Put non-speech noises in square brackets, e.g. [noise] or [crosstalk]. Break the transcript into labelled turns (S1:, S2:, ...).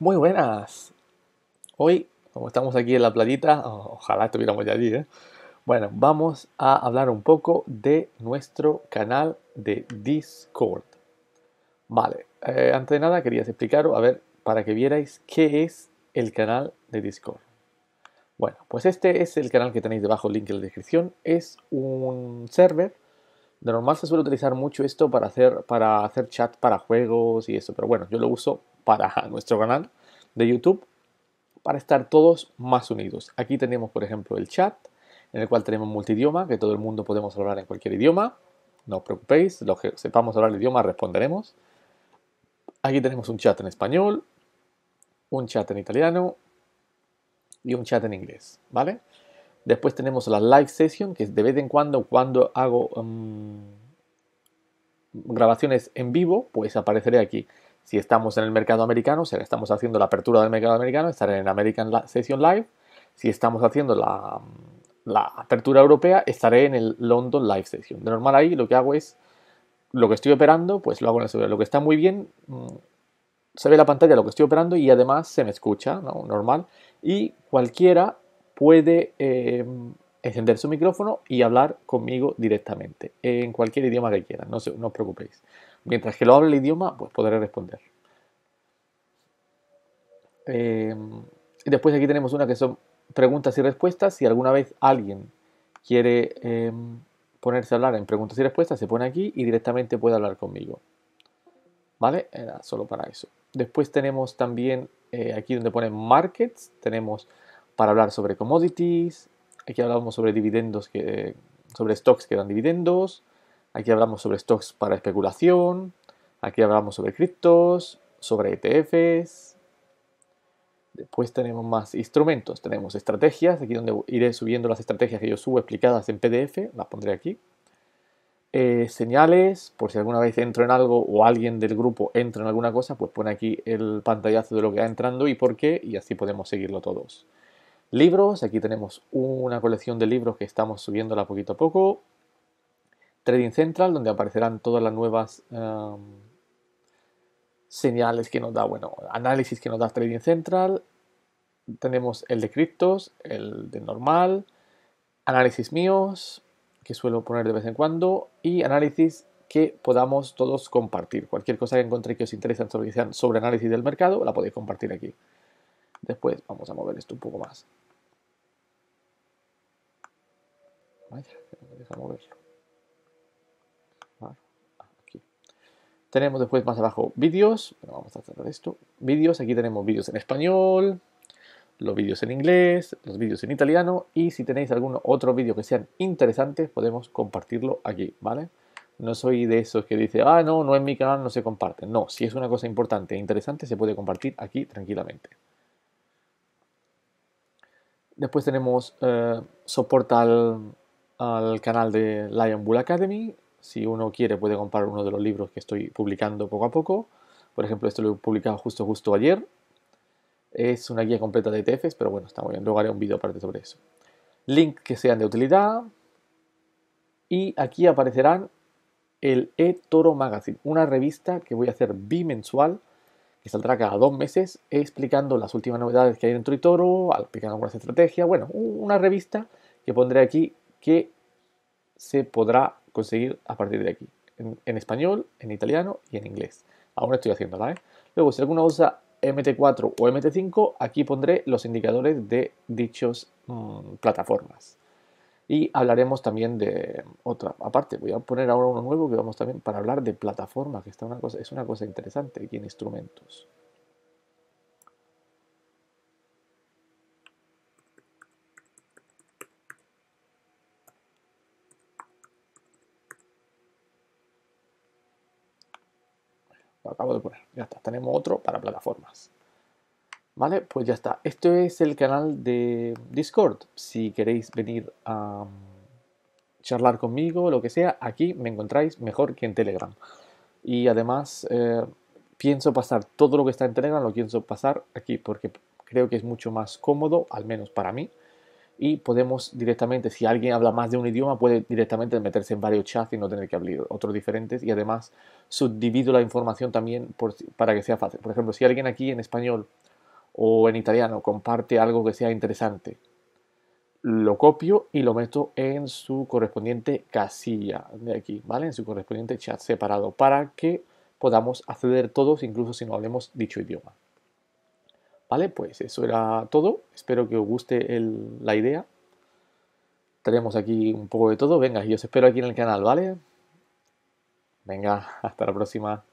S1: Muy buenas. Hoy, como estamos aquí en la platita, ojalá estuviéramos ya allí, ¿eh? Bueno, vamos a hablar un poco de nuestro canal de Discord. Vale, eh, antes de nada quería explicaros, a ver, para que vierais qué es el canal de Discord. Bueno, pues este es el canal que tenéis debajo, el link en la descripción. Es un server de normal se suele utilizar mucho esto para hacer, para hacer chat para juegos y eso, pero bueno, yo lo uso para [laughs] nuestro canal de YouTube para estar todos más unidos. Aquí tenemos, por ejemplo, el chat, en el cual tenemos multidioma, que todo el mundo podemos hablar en cualquier idioma. No os preocupéis, los que sepamos hablar el idioma responderemos. Aquí tenemos un chat en español, un chat en italiano y un chat en inglés, ¿vale? Después tenemos la live session, que es de vez en cuando, cuando hago em, grabaciones en vivo, pues apareceré aquí. Si estamos en el mercado americano, o sea, estamos haciendo la apertura del mercado americano, estaré en American Session Live. Si estamos haciendo la, apertura europea, estaré en el London Live Session. De normal ahí lo que hago es, lo que estoy operando, pues lo hago en el Lo que está muy bien, mm, se ve la pantalla lo que estoy operando y además se me escucha, Normal. Y cualquiera puede eh, encender su micrófono y hablar conmigo directamente, en cualquier idioma que quiera. no, se, os preocupéis. Mientras que lo hable el idioma, pues podré responder. Em, después aquí tenemos una que son preguntas y respuestas. Si alguna vez alguien quiere em, ponerse a hablar en preguntas y respuestas, se pone aquí y directamente puede hablar conmigo. ¿Vale? Era solo para eso. Después tenemos también eh, aquí donde pone markets, tenemos para hablar sobre commodities. Aquí hablamos sobre dividendos, sobre stocks que dan dividendos. Aquí hablamos sobre stocks para especulación. Aquí hablamos sobre criptos, sobre ETFs. Después tenemos más instrumentos. Tenemos estrategias, aquí donde iré subiendo las estrategias que yo subo explicadas en PDF. Las pondré aquí. Eh, señales, por si alguna vez entro en algo o alguien del grupo entra en alguna cosa, pues pone aquí el pantallazo de lo que va entrando y por qué, y así podemos seguirlo todos. Libros, aquí tenemos una colección de libros que estamos subiéndola poquito a poco. Trading Central, donde aparecerán todas las nuevas em, señales que nos da, bueno, análisis que nos da Trading Central. Tenemos el de criptos, el de normal, análisis míos, que suelo poner de vez en cuando, y análisis que podamos todos compartir. Cualquier cosa que encontréis que os interese sobre análisis del mercado, la podéis compartir aquí. Después vamos a mover esto un poco más. Ah, tenemos después más abajo vídeos, vamos a cerrar esto. Vídeos, aquí tenemos vídeos en español, los vídeos en inglés, los vídeos en italiano y si tenéis algún otro vídeo que sean interesantes podemos compartirlo aquí, ¿vale? No soy de esos que dice, ah, no, no es mi canal no se comparten. No, si es una cosa importante e interesante se puede compartir aquí tranquilamente. Después tenemos eh, soportal al canal de Lion Bull Academy. Si uno quiere puede comprar uno de los libros que estoy publicando poco a poco. Por ejemplo, esto lo he publicado justo justo ayer. Es una guía completa de ETFs, pero bueno, está muy bien. Luego haré un vídeo aparte sobre eso. Links que sean de utilidad. Y aquí aparecerán el eToro Magazine, una revista que voy a hacer bimensual, que saldrá cada dos meses, explicando las últimas novedades que hay dentro de Toro, explicando algunas estrategias, bueno, una revista que pondré aquí que se podrá conseguir a partir de aquí. En, español, en italiano y en inglés. Aún estoy haciéndola, ¿eh? Luego, si alguna usa MT4 o MT5, aquí pondré los indicadores de dichos mm, plataformas. Y hablaremos también de mm, otra. Aparte, voy a poner ahora uno nuevo que vamos también para hablar de plataformas, que está una cosa, es una cosa interesante aquí en instrumentos. acabo de poner. Ya está, tenemos otro para plataformas. Vale, pues ya está. Esto es el canal de Discord. Si queréis venir a mm, charlar conmigo, lo que sea, aquí me encontráis mejor que en Telegram. Y además eh, pienso pasar todo lo que está en Telegram, lo pienso pasar aquí, porque creo que es mucho más cómodo, al menos para mí y podemos directamente, si alguien habla más de un idioma, puede directamente meterse en varios chats y no tener que abrir otros diferentes y además subdivido la información también para que sea fácil. Por ejemplo, si alguien aquí en español o en italiano comparte algo que sea interesante, lo copio y lo meto en su correspondiente casilla de aquí, ¿vale? En su correspondiente chat separado para que podamos acceder todos incluso si no hablemos dicho idioma. Vale, pues eso era todo. Espero que os guste la idea. Tenemos aquí un poco de todo. Venga, y os espero aquí en el canal, ¿vale? Venga, hasta la próxima.